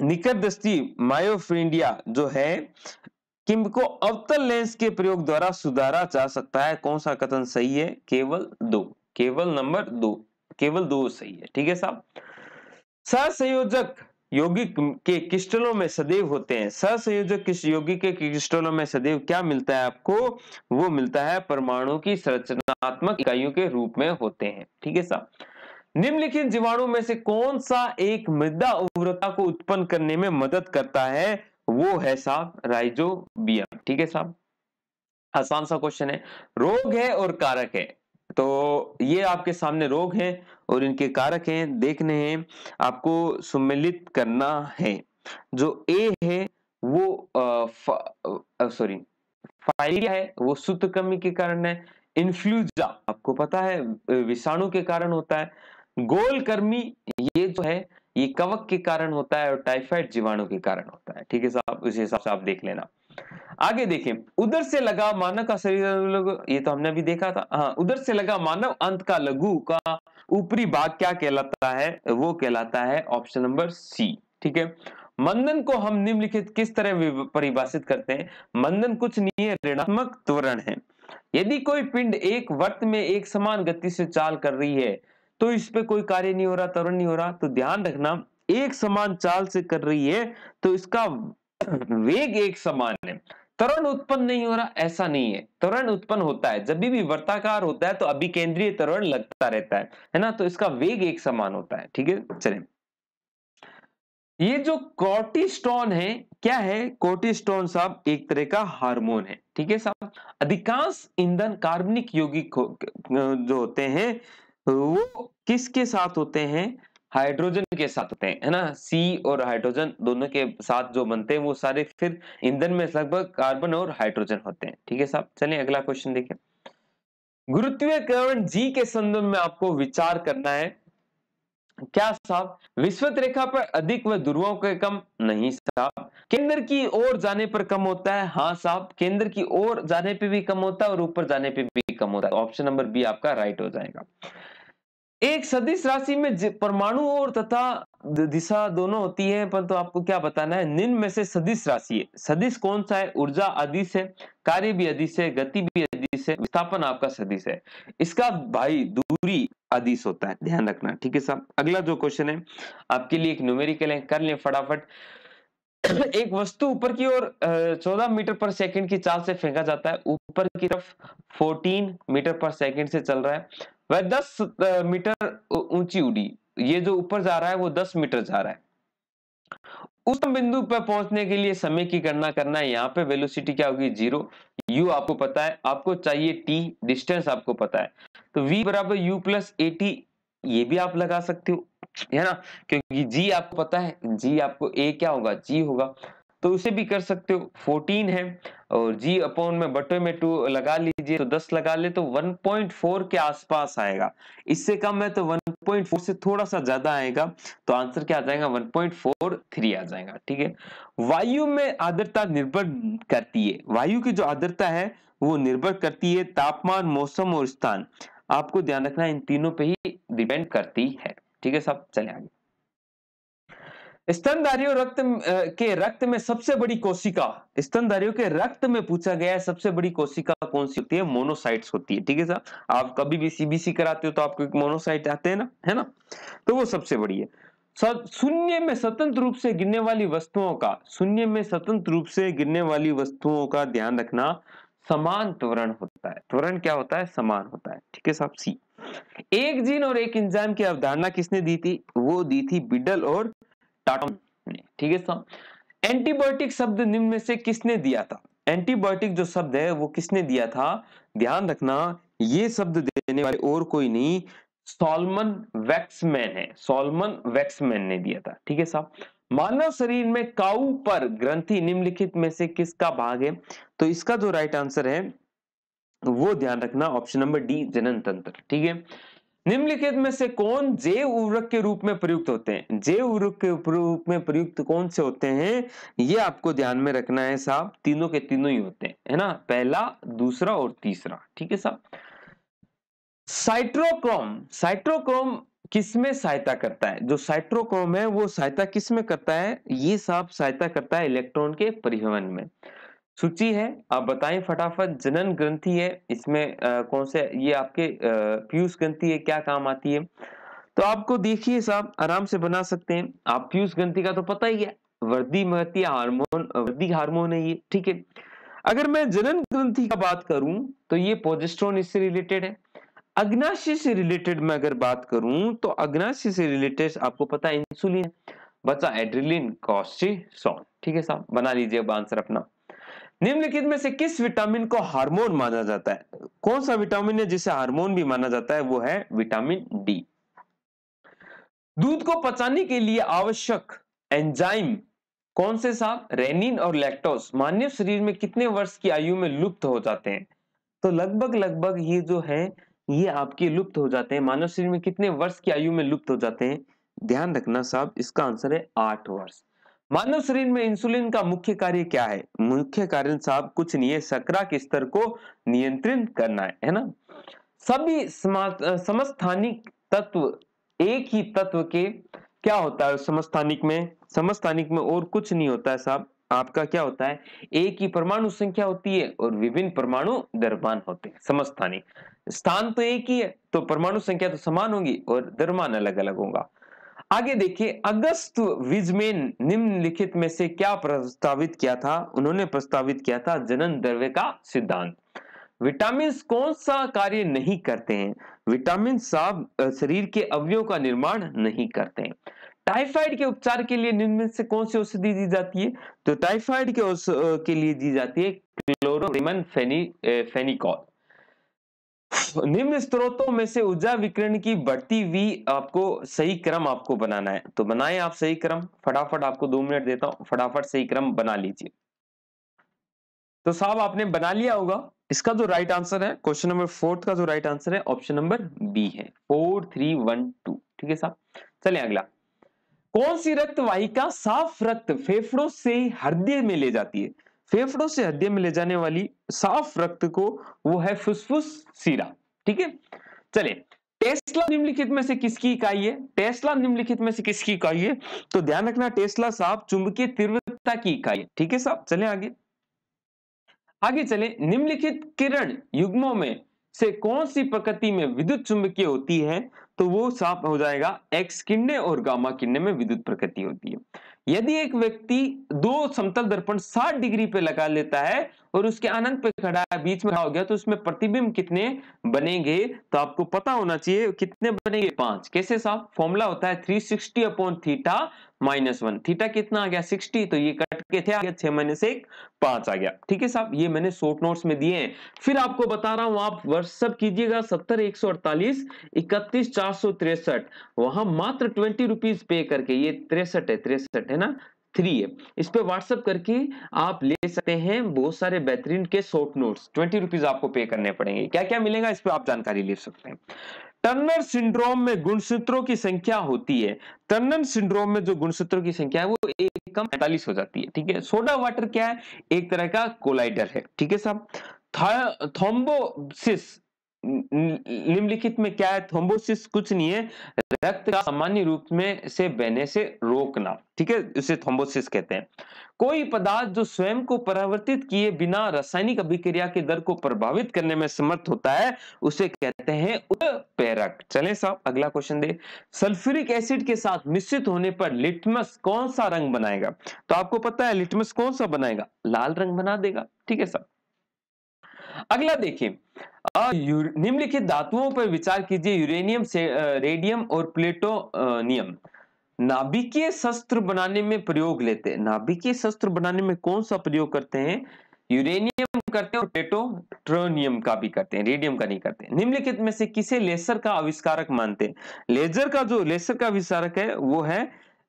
Speaker 1: निकट दृष्टि मायोफ्रेंडिया जो है किम को अवतल लेंस के प्रयोग द्वारा सुधारा जा सकता है कौन सा कथन सही है केवल दो केवल नंबर दो केवल दो सही है ठीक है साहब सहसंयोजक यौगिक के क्रिस्टलों में सदैव होते हैं सहसंयोजक किस यौगिक के क्रिस्टलों में सदैव क्या मिलता है आपको वो मिलता है परमाणु की संरचनात्मक इकाइयों के रूप में होते हैं ठीक है साहब निम्नलिखित जीवाणु में से कौन सा एक मृदा उर्वरता को उत्पन्न करने में मदद करता है वो है साहब राइजोबियम ठीक है साहब आसान सा क्वेश्चन है रोग है और कारक है तो ये आपके सामने रोग है और इनके कारक हैं देखने हैं आपको सुमिलित करना है जो ए है वो सॉरी फाइलिया है वो सूत्र कमी के कारण है इन्फ्लूजा आपको पता है विषाणु के कारण होता है गोलकर्मी ये जो है ये कवक के कारण होता है और टाइफाइड जीवाणु के कारण होता है ठीक है साहब उस हिसाब से आप देख लेना आगे देखें उधर से लगा मानव का शरीर ये तो हमने भी देखा था हाँ उधर से लगा मानव अंत का लघु का ऊपरी भाग क्या कहलाता है वो कहलाता है ऑप्शन नंबर सी ठीक है मंदन को हम निम्नलिखित किस तरह परिभाषित करते हैं मंदन कुछ नहीं है ऋणात्मक त्वरण है यदि कोई पिंड एक वर्त में एक समान गति से चाल कर रही है तो इस पे कोई कार्य नहीं हो रहा तरण नहीं हो रहा तो ध्यान रखना एक समान चाल से कर रही है तो इसका वेग एक समान है तरण उत्पन्न नहीं हो रहा ऐसा नहीं है तरण उत्पन्न होता है जब भी वर्ताकार होता है तो अभी केंद्रीय तरण लगता रहता है है ना तो इसका वेग एक समान होता है ठीक है चले ये जो कोर्टिस्टोन है क्या है कोर्टिस्टोन साहब एक तरह का हार्मोन है ठीक है साहब अधिकांश ईंधन कार्बनिक यौगिक जो होते हैं वो किसके साथ होते हैं हाइड्रोजन के साथ होते हैं है ना सी और हाइड्रोजन दोनों के साथ जो बनते हैं वो सारे फिर ईंधन में लगभग कार्बन और हाइड्रोजन होते हैं ठीक है साहब चलिए अगला क्वेश्चन देखिए गुरुत्वीय कर्ण जी के संदर्भ में आपको विचार करना है क्या साहब विश्वत रेखा पर अधिक व ध्रुवों के कम नहीं साहब केंद्र की ओर जाने पर कम होता है हाँ साहब केंद्र की ओर जाने पर भी कम होता है और ऊपर जाने पर भी कम होता है ऑप्शन नंबर बी आपका राइट हो जाएगा एक सदिश राशि में परमाणु और तथा दिशा दोनों होती है परंतु तो आपको क्या बताना है निम्न में से सदिश राशि है सदिश कौन सा है ऊर्जा अधिस है कार्य भी अधिस है गति भी अधिस है विस्थापन आपका सदिश है इसका भाई दूरी अधिस होता है ध्यान रखना ठीक है साहब अगला जो क्वेश्चन है आपके लिए एक न्यूमेरिकल है कर लें फटाफट <coughs> एक वस्तु ऊपर की ओर 14 मीटर पर सेकंड की चाल से फेंका जाता है ऊपर की तरफ 14 मीटर पर सेकंड से चल रहा है वह 10 मीटर ऊंची उड़ी ये जो ऊपर जा रहा है वो 10 मीटर जा रहा है उत्तम बिंदु पर पहुंचने के लिए समय की गणना करना है यहाँ पे वेलोसिटी क्या होगी जीरो यू आपको पता है आपको चाहिए टी डिस्टेंस आपको पता है तो वी बराबर यू प्लस ए टी ये भी आप लगा सकते हो है ना क्योंकि जी आपको पता है जी आपको ए क्या होगा जी होगा तो उसे भी कर सकते हो फोर्टीन है और जी अपॉन में बटे में टू लगा लीजिए तो दस लगा ले तो 1.4 के आसपास आएगा इससे कम है तो वन 1.4 से थोड़ा सा ज्यादा आएगा तो आंसर क्या आ जाएगा 1.43 आ जाएगा ठीक है वायु में आर्द्रता निर्भर करती है वायु की जो आर्द्रता है वो निर्भर करती है तापमान मौसम और स्थान आपको ध्यान रखना इन तीनों पे ही डिपेंड करती है ठीक है सब चले आगे स्तनधारियों रक्त के रक्त में सबसे बड़ी कोशिका स्तनधारियों के रक्त में पूछा गया है सबसे बड़ी कोशिका कौन सी होती है मोनोसाइट्स होती है ठीक है सर आप कभी भी सीबीसी कराते हो तो आपको मोनोसाइट आते हैं ना है ना तो वो सबसे बड़ी है शून्य में स्वतंत्र रूप से गिरने वाली वस्तुओं का शून्य में स्वतंत्र रूप से गिरने वाली वस्तुओं का ध्यान रखना समान त्वरण होता है त्वरण क्या होता है समान होता है ठीक है साहब सी एक जीन और एक इंजाम की अवधारणा किसने दी थी वो दी थी बिडल और टाटा ठीक है सर एंटीबायोटिक शब्द निम्न में से किसने दिया था एंटीबायोटिक जो शब्द है वो किसने दिया था ध्यान रखना ये शब्द देने वाले और कोई नहीं सोलमन वैक्समैन है सोलमन वैक्समैन ने दिया था ठीक है साहब मानव शरीर में काऊ पर ग्रंथि निम्नलिखित में से किसका भाग है तो इसका जो राइट आंसर है वो ध्यान रखना ऑप्शन नंबर डी जनन तंत्र ठीक है निम्नलिखित में से कौन जैव उर्वरक के रूप में प्रयुक्त होते हैं जैव उर्वरक के रूप में प्रयुक्त कौन से होते हैं ये आपको ध्यान में रखना है साहब तीनों के तीनों ही होते हैं है ना पहला दूसरा और तीसरा ठीक है साहब साइट्रोक्रोम साइट्रोक्रोम किसमें सहायता करता है जो साइट्रोक्रोम है वो सहायता किसमें करता है ये साहब सहायता करता है इलेक्ट्रॉन के परिवहन में सूची है आप बताएं फटाफट जनन ग्रंथि है इसमें आ, कौन से ये आपके पीयूष ग्रंथि है क्या काम आती है तो आपको देखिए साहब आराम से बना सकते हैं आप पीयूष ग्रंथि का तो पता ही है वर्दी महती हार्मोन वर्दी हार्मोन है ये ठीक है अगर मैं जनन ग्रंथि का बात करूं तो ये पोजेस्ट्रोन इससे रिलेटेड है अग्नाशय से रिलेटेड मैं अगर बात करूं तो अग्नाशय से रिलेटेड आपको पता है इंसुलिन बचा एड्रिलिन कॉस्टिसॉन ठीक है साहब बना लीजिए अब आंसर अपना निम्नलिखित में से किस विटामिन को हार्मोन माना जाता है कौन सा विटामिन है जिसे हार्मोन भी माना जाता है वो है विटामिन डी दूध को पचाने के लिए आवश्यक एंजाइम कौन से साहब रेनिन और लैक्टोस मानव शरीर में कितने वर्ष की आयु में लुप्त हो जाते हैं तो लगभग लगभग ये जो है ये आपके लुप्त हो जाते हैं मानव शरीर में कितने वर्ष की आयु में लुप्त हो जाते हैं ध्यान रखना साहब इसका आंसर है आठ वर्ष मानव शरीर में इंसुलिन का मुख्य कार्य क्या है मुख्य कारण साहब कुछ नहीं है सकरा के स्तर को नियंत्रित करना है है ना सभी समस्थानिक तत्व एक ही तत्व के क्या होता है समस्थानिक में समस्थानिक में और कुछ नहीं होता है साहब आपका क्या होता है एक ही परमाणु संख्या होती है और विभिन्न परमाणु दरमान होते हैं समस्थानिक स्थान तो एक ही है तो परमाणु संख्या तो समान होगी और दरमान अलग अलग होगा आगे देखिए अगस्त विज में निम्नलिखित में से क्या प्रस्तावित किया था उन्होंने प्रस्तावित किया था जनन द्रव्य का सिद्धांत विटामिन कौन सा कार्य नहीं करते हैं विटामिन साहब शरीर के अवयव का निर्माण नहीं करते हैं टाइफाइड के उपचार के लिए निम्न से कौन सी औषधि दी जाती है तो टाइफाइड के के लिए दी जाती है क्लोरोमन फेनी फेनिकॉल निम्न स्रोतों में से ऊर्जा विकिरण की बढ़ती हुई आपको सही क्रम आपको बनाना है तो बनाए आप सही क्रम फटाफट आपको दो मिनट देता हूं फटाफट सही क्रम बना लीजिए तो साहब आपने बना लिया होगा इसका जो राइट आंसर है क्वेश्चन नंबर फोर्थ का जो राइट आंसर है ऑप्शन नंबर बी है फोर थ्री वन टू ठीक है साहब चले अगला कौन सी रक्त वाहिका साफ रक्त फेफड़ों से हृदय में ले जाती है फेफड़ों से हृदय में ले जाने वाली साफ रक्त को वो है फुसफुस सीरा ठीक है चले टेस्ला निम्नलिखित में से किसकी इकाई है टेस्ला निम्नलिखित में से किसकी इकाई है तो ध्यान रखना टेस्ला साहब चुंबकीय तीव्रता की इकाई है ठीक है साहब चले आगे आगे चले निम्नलिखित किरण युग्मों में से कौन सी प्रकृति में विद्युत चुंबकीय होती है तो वो साफ हो जाएगा एक्स किन्ने और गामा किन्ने में विद्युत प्रकृति होती है यदि एक व्यक्ति दो समतल दर्पण 60 डिग्री पे लगा लेता है और उसके आनंद पे खड़ा है बीच में खड़ा हो गया तो उसमें प्रतिबिंब कितने बनेंगे तो आपको पता होना चाहिए कितने बनेंगे पांच कैसे साहब फॉर्मूला होता है 360 sixty upon theta minus one theta कितना आ गया सिक्सटी तो ये कट के थे छह माइनस एक पांच आ गया ठीक है साहब ये मैंने शोर्ट नोट्स में दिए हैं फिर आपको बता रहा हूं आप व्हाट्सअप कीजिएगा सत्तर एक सौ अड़तालीस इकतीस चार सौ तिरसठ वहां मात्र ट्वेंटी रुपीज पे करके ये तिरसठ है तिरसठ है ना थ्री है इस पर व्हाट्सअप करके आप ले सकते हैं बहुत सारे बेहतरीन के शॉर्ट नोट्स ट्वेंटी रुपीज आपको पे करने पड़ेंगे क्या क्या मिलेगा इस पर आप जानकारी ले सकते हैं टर्नर सिंड्रोम में गुणसूत्रों की संख्या होती है टर्नर सिंड्रोम में जो गुणसूत्रों की संख्या है वो एक कम पैंतालीस हो जाती है ठीक है सोडा वाटर क्या है एक तरह का कोलाइडर है ठीक है साहब थोम्बोसिस निम्नलिखित में क्या है थ्रोम्बोसिस कुछ नहीं है रक्त का सामान्य रूप में से बहने से रोकना ठीक है उसे थ्रोम्बोसिस कहते हैं कोई पदार्थ जो स्वयं को परावर्तित किए बिना रासायनिक अभिक्रिया के दर को प्रभावित करने में समर्थ होता है उसे कहते हैं उत्प्रेरक चलें साहब अगला क्वेश्चन दे सल्फ्यूरिक एसिड के साथ मिश्रित होने पर लिटमस कौन सा रंग बनाएगा तो आपको पता है लिटमस कौन सा बनाएगा लाल रंग बना देगा ठीक है साहब अगला देखिए निम्नलिखित धातुओं पर विचार कीजिए यूरेनियम से रेडियम और प्लेटोनियम नाभिकीय शस्त्र बनाने में प्रयोग लेते हैं नाभिकीय शस्त्र बनाने में कौन सा प्रयोग करते हैं यूरेनियम करते हैं और प्लेटोट्रोनियम का भी करते हैं रेडियम का नहीं करते निम्नलिखित में से किसे लेसर का आविष्कारक मानते हैं लेजर का जो लेसर का आविष्कारक है वो है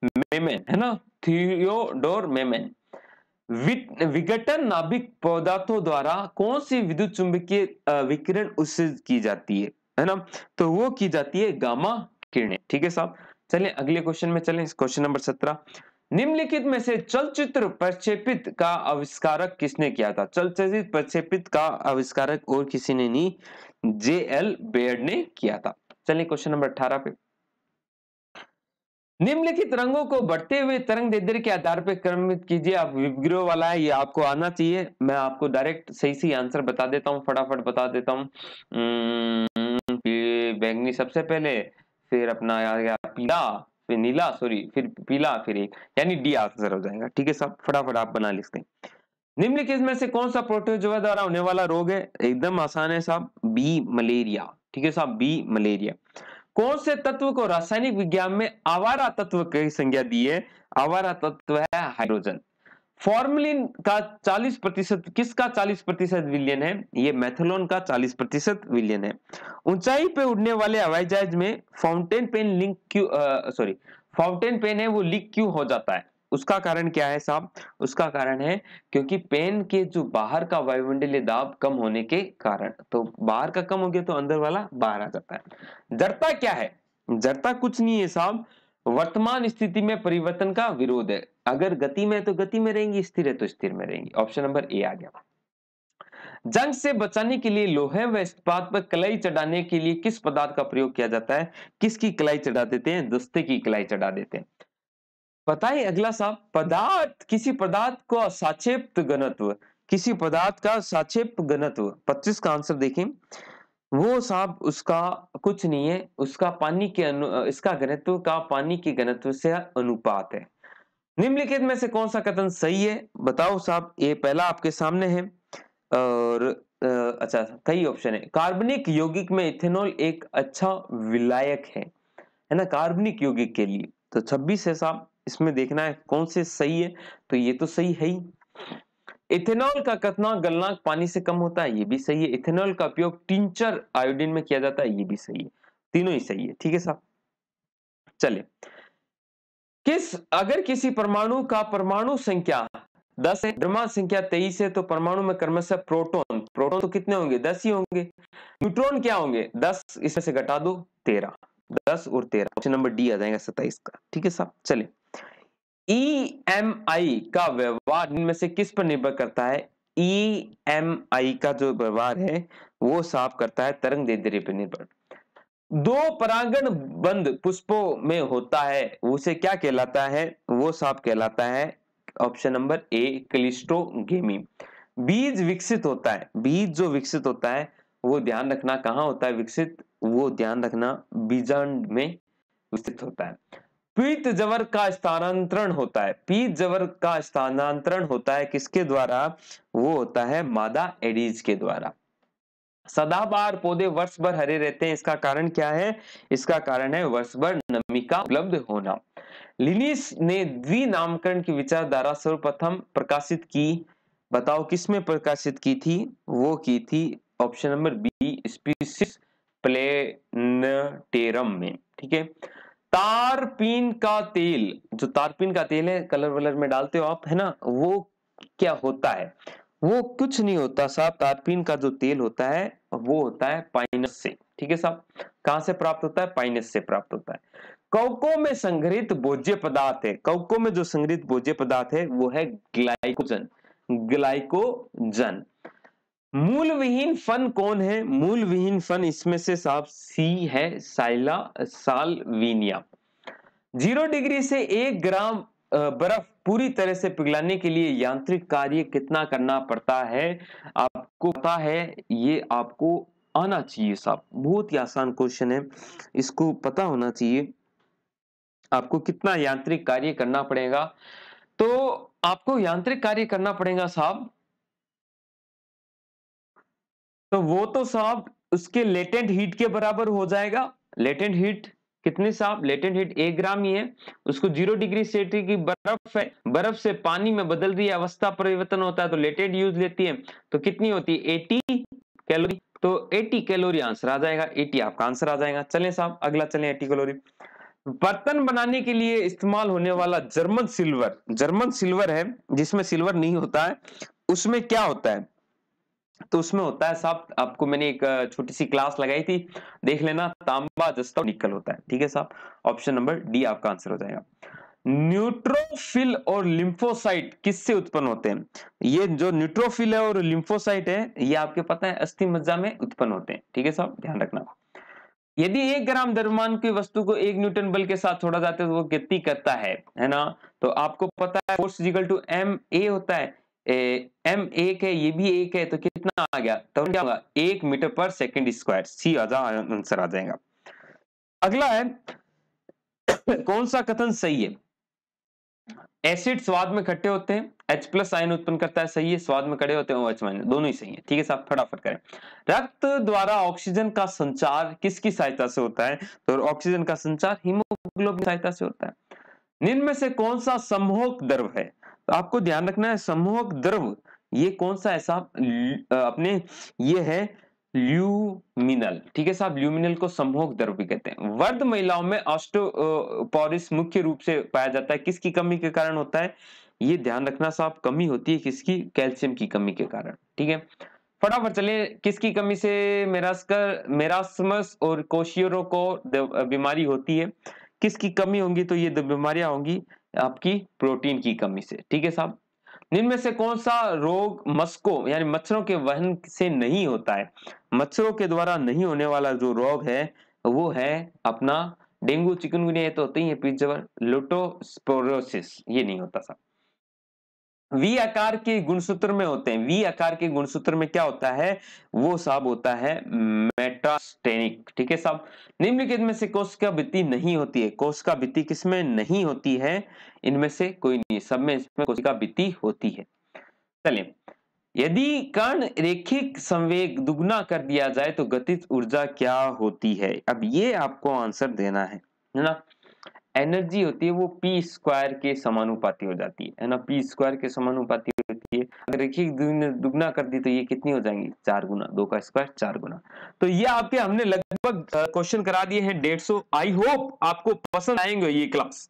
Speaker 1: मेमेन है ना थियोडोर मेमेन विघटन नाभिक पदार्थों द्वारा कौन सी विद्युत चुंबकीय विकिरण उत्सर्जित की जाती है है ना तो वो की जाती है गामा किरणें ठीक है साहब चलिए अगले क्वेश्चन में चलें क्वेश्चन नंबर सत्रह निम्नलिखित में से चलचित्र प्रक्षेपित का आविष्कारक किसने किया था चलचित्र प्रक्षेपित का आविष्कारक और किसी ने नहीं जे एल बेयर्ड ने किया था चलिए क्वेश्चन नंबर अठारह पे निम्नलिखित रंगों को बढ़ते हुए तरंग दैर्ध्य के आधार पर क्रमित कीजिए आप विग्रह वाला है ये आपको आना चाहिए मैं आपको डायरेक्ट सही सही आंसर बता देता हूँ फटाफट बता देता हूँ हम्म, बैंगनी सबसे पहले फिर अपना आ गया पीला फिर नीला सॉरी फिर पीला फिर एक यानी डी आंसर हो जाएगा ठीक है सब फटाफट आप बना लिखते हैं निम्नलिखित में से कौन सा प्रोटोजोआ द्वारा होने वाला रोग है एकदम आसान है साहब बी मलेरिया ठीक है साहब बी मलेरिया कौन से तत्व को रासायनिक विज्ञान में आवारा तत्व की संज्ञा दी है आवारा तत्व है हाइड्रोजन फॉर्मुलिन का 40 प्रतिशत किसका 40 प्रतिशत विलियन है ये मेथलोन का 40 प्रतिशत विलियन है ऊंचाई पे उड़ने वाले हवाई जहाज में फाउंटेन पेन लिंक क्यू सॉरी फाउंटेन पेन है वो लीक क्यों हो जाता है उसका कारण क्या है साहब उसका कारण है क्योंकि पेन के जो बाहर का वायुमंडलीय दाब कम होने के कारण तो बाहर का कम हो गया तो अंदर वाला बाहर आ जाता है जड़ता क्या है जड़ता कुछ नहीं है साहब वर्तमान स्थिति में परिवर्तन का विरोध है अगर गति में तो गति में रहेंगी स्थिर है तो स्थिर में रहेंगी ऑप्शन नंबर ए आ गया जंग से बचाने के लिए लोहे व इस्पात पर कलाई चढ़ाने के लिए किस पदार्थ का प्रयोग किया जाता है किसकी कलाई चढ़ा देते हैं दस्ते की कलाई चढ़ा देते हैं पता है अगला सा पदार्थ किसी पदार्थ को साक्षेप घनत्व किसी पदार्थ का साक्षेप घनत्व पच्चीस का आंसर देखें वो साहब उसका कुछ नहीं है उसका पानी के अनु इसका घनत्व का पानी के घनत्व से अनुपात है निम्नलिखित में से कौन सा कथन सही है बताओ साहब ये पहला आपके सामने है और अच्छा कई ऑप्शन है कार्बनिक यौगिक में इथेनॉल एक अच्छा विलायक है है ना कार्बनिक यौगिक के लिए तो 26 है साहब इसमें देखना है कौन से सही है तो ये तो सही है ही इथेनॉल का कथना गलनाक पानी से कम होता है ये भी सही है इथेनॉल का उपयोग टिंचर आयोडीन में किया जाता है ये भी सही है तीनों ही सही है ठीक है साहब चले किस अगर किसी परमाणु का परमाणु संख्या दस है द्रव्यमान संख्या तेईस है तो परमाणु में क्रमशः प्रोटॉन प्रोटॉन तो कितने होंगे दस ही होंगे न्यूट्रॉन क्या होंगे दस इसमें से घटा दो तेरह दस और तेरह ऑप्शन नंबर डी आ जाएगा सत्ताईस का ठीक है साहब चले ई e का व्यवहार इनमें से किस पर निर्भर करता है ई e का जो व्यवहार है वो साफ करता है तरंग दैर्ध्य पर निर्भर दो परागण बंद पुष्पों में होता है उसे क्या कहलाता है वो साफ कहलाता है ऑप्शन नंबर ए क्लिस्टोगेमी बीज विकसित होता है बीज जो विकसित होता है वो ध्यान रखना कहाँ होता है विकसित वो ध्यान रखना बीजांड में विकसित होता है पीत जवर का स्थानांतरण होता है पीत जवर का स्थानांतरण होता है किसके द्वारा वो होता है मादा एडीज के द्वारा सदाबार पौधे वर्ष भर हरे रहते हैं इसका कारण क्या है इसका कारण है वर्ष भर नमी का उपलब्ध होना लिनिस ने द्वि नामकरण की विचारधारा सर्वप्रथम प्रकाशित की बताओ किसमें प्रकाशित की थी वो की थी option number B Species Plantarum में ठीक है तारपीन का तेल जो तारपीन का तेल है कलर वलर में डालते हो आप है ना वो क्या होता है वो कुछ नहीं होता साहब तारपीन का जो तेल होता है वो होता है पाइनस से ठीक है साहब कहां से प्राप्त होता है पाइनस से प्राप्त होता है कवकों में संग्रहित भोज्य पदार्थ है कवकों में जो संग्रहित भोज्य पदार्थ है वो है ग्लाइकोजन ग्लाइकोजन मूल विहीन फन कौन है मूल विहीन फन इसमें से साफ सी है साइला सालवीनिया जीरो डिग्री से एक ग्राम बर्फ पूरी तरह से पिघलाने के लिए यांत्रिक कार्य कितना करना पड़ता है आपको पता है ये आपको आना चाहिए साहब बहुत ही आसान क्वेश्चन है इसको पता होना चाहिए आपको कितना यांत्रिक कार्य करना पड़ेगा तो आपको यांत्रिक कार्य करना पड़ेगा साहब तो वो तो साहब उसके लेटेंट हीट के बराबर हो जाएगा लेटेंट हीट कितने साहब लेटेंट हीट एक ग्राम ही है उसको जीरो डिग्री से की बर्फ है बर्फ से पानी में बदल रही अवस्था परिवर्तन होता है तो लेटेंट यूज लेती है तो कितनी होती है एटी कैलोरी तो एटी कैलोरी आंसर आ जाएगा एटी आपका आंसर आ जाएगा चले साहब अगला चले एटी कैलोरी बर्तन बनाने के लिए इस्तेमाल होने वाला जर्मन सिल्वर जर्मन सिल्वर है जिसमें सिल्वर नहीं होता है उसमें क्या होता है तो उसमें होता है साहब आपको मैंने एक छोटी सी क्लास लगाई थी देख लेना तांबा जस्ता निकल होता है ठीक है साहब ऑप्शन नंबर डी आपका आंसर हो जाएगा न्यूट्रोफिल और लिम्फोसाइट किससे उत्पन्न होते हैं ये जो न्यूट्रोफिल है और लिम्फोसाइट है ये आपके पता है अस्थि मज्जा में उत्पन्न होते हैं ठीक है साहब ध्यान रखना यदि एक ग्राम दरमान की वस्तु को एक न्यूटन बल के साथ छोड़ा जाता है तो वो गति करता है है ना तो आपको पता है force equal to M A होता है एम एक है ये भी एक है तो कितना आ गया तो क्या होगा एक मीटर पर सेकेंड स्क्वायर सी आंसर आ जाएगा अगला है <coughs> कौन सा कथन सही है एसिड स्वाद में खट्टे होते हैं H प्लस आयन उत्पन्न करता है सही है स्वाद में कड़े होते हैं OH माइनस दोनों ही सही है ठीक है साहब फटाफट करें रक्त द्वारा ऑक्सीजन का संचार किसकी सहायता से होता है तो ऑक्सीजन का संचार हीमोग्लोबिन सहायता से होता है निम्न में से कौन सा संभोग द्रव है तो आपको ध्यान रखना है समूह द्रव ये कौन सा ऐसा अपने ये है ल्यूमिनल ठीक है साहब ल्यूमिनल को समूहक द्रव भी कहते हैं वर्ध महिलाओं में ऑस्टोपोरिस मुख्य रूप से पाया जाता है किसकी कमी के कारण होता है ये ध्यान रखना साहब कमी होती है किसकी कैल्शियम की कमी के कारण ठीक है फटाफट चले किसकी कमी से मेरास्कर मेरासमस और कोशियरों को बीमारी होती है किसकी कमी होगी तो ये बीमारियां होंगी आपकी प्रोटीन की कमी से ठीक है साहब निम्न से कौन सा रोग मस्को यानी मच्छरों के वहन से नहीं होता है मच्छरों के द्वारा नहीं होने वाला जो रोग है वो है अपना डेंगू चिकनगुनिया तो होती है पीजवर लुटोस्पोरोसिस ये नहीं होता साहब वी आकार के गुणसूत्र में होते हैं वी आकार के गुणसूत्र में क्या होता है वो साहब होता है मेटास्टेनिक ठीक है साहब निम्नलिखित में से कोष का भित्ति नहीं होती है कोष का भित्ति किसमें नहीं होती है इनमें से कोई नहीं सब में इसमें कोश का भित्ति होती है चलिए यदि कर्ण रेखिक संवेग दुगुना कर दिया जाए तो गतिज ऊर्जा क्या होती है अब ये आपको आंसर देना है ना एनर्जी होती है वो पी स्क्वायर के समानुपाती हो जाती है ना पी स्क्वायर के समानुपाती होती है अगर एक ही दुगना कर दी तो ये कितनी हो जाएंगी चार गुना दो का स्क्वायर चार गुना तो ये आपके हमने लगभग क्वेश्चन करा दिए हैं डेढ़ सौ आई होप आपको पसंद आएंगे ये क्लास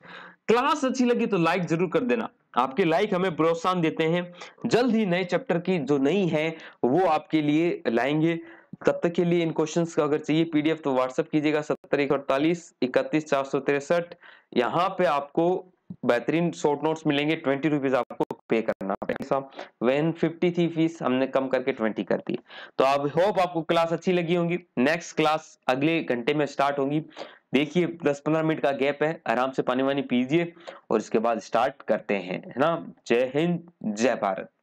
Speaker 1: क्लास अच्छी लगी तो लाइक जरूर कर देना आपके लाइक हमें प्रोत्साहन देते हैं जल्द ही नए चैप्टर की जो नई है वो आपके लिए लाएंगे तब तक के लिए इन क्वेश्चन का अगर चाहिए पीडीएफ तो व्हाट्सअप कीजिएगा सत्तर एक अड़तालीस इकतीस चार सौ तिरसठ यहाँ पे आपको बेहतरीन शॉर्ट नोट्स मिलेंगे ट्वेंटी रुपीज आपको पे करना पड़ेगा वेन फिफ्टी थी फीस हमने कम करके ट्वेंटी कर दी तो आप होप आपको क्लास अच्छी लगी होगी नेक्स्ट क्लास अगले घंटे में स्टार्ट होगी देखिए दस पंद्रह मिनट का गैप है आराम से पानी वानी पीजिए और इसके बाद स्टार्ट करते हैं है ना जय हिंद जय भारत